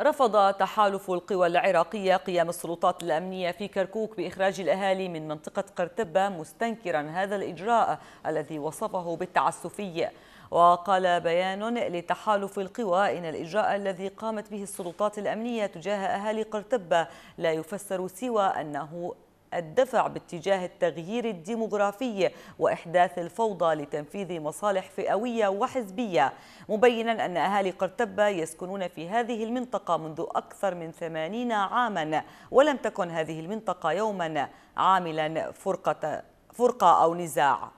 رفض تحالف القوى العراقية قيام السلطات الأمنية في كركوك بإخراج الأهالي من منطقة قرتبة مستنكرا هذا الإجراء الذي وصفه بالتعسفي وقال بيان لتحالف القوى إن الإجراء الذي قامت به السلطات الأمنية تجاه أهالي قرتبة لا يفسر سوى أنه الدفع باتجاه التغيير الديمغرافي وإحداث الفوضى لتنفيذ مصالح فئوية وحزبية مبينا أن أهالي قرطبة يسكنون في هذه المنطقة منذ أكثر من ثمانين عاما ولم تكن هذه المنطقة يوما عاملا فرقة, فرقة أو نزاع